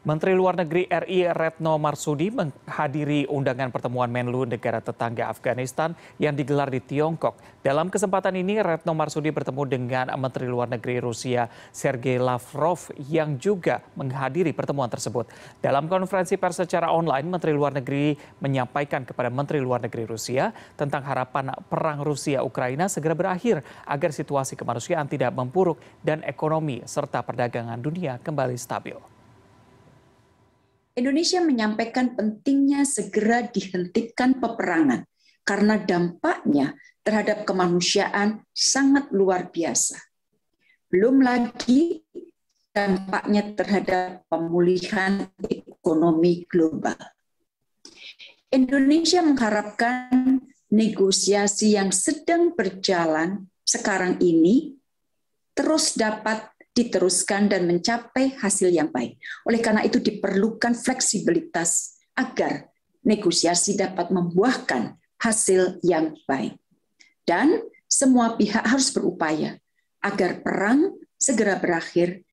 Menteri Luar Negeri RI Retno Marsudi menghadiri undangan pertemuan Menlu negara tetangga Afghanistan yang digelar di Tiongkok. Dalam kesempatan ini, Retno Marsudi bertemu dengan Menteri Luar Negeri Rusia Sergei Lavrov yang juga menghadiri pertemuan tersebut. Dalam konferensi pers secara online, Menteri Luar Negeri menyampaikan kepada Menteri Luar Negeri Rusia tentang harapan perang Rusia-Ukraina segera berakhir agar situasi kemanusiaan tidak memburuk dan ekonomi serta perdagangan dunia kembali stabil. Indonesia menyampaikan pentingnya segera dihentikan peperangan karena dampaknya terhadap kemanusiaan sangat luar biasa. Belum lagi dampaknya terhadap pemulihan ekonomi global. Indonesia mengharapkan negosiasi yang sedang berjalan sekarang ini terus dapat diteruskan dan mencapai hasil yang baik. Oleh karena itu diperlukan fleksibilitas agar negosiasi dapat membuahkan hasil yang baik. Dan semua pihak harus berupaya agar perang segera berakhir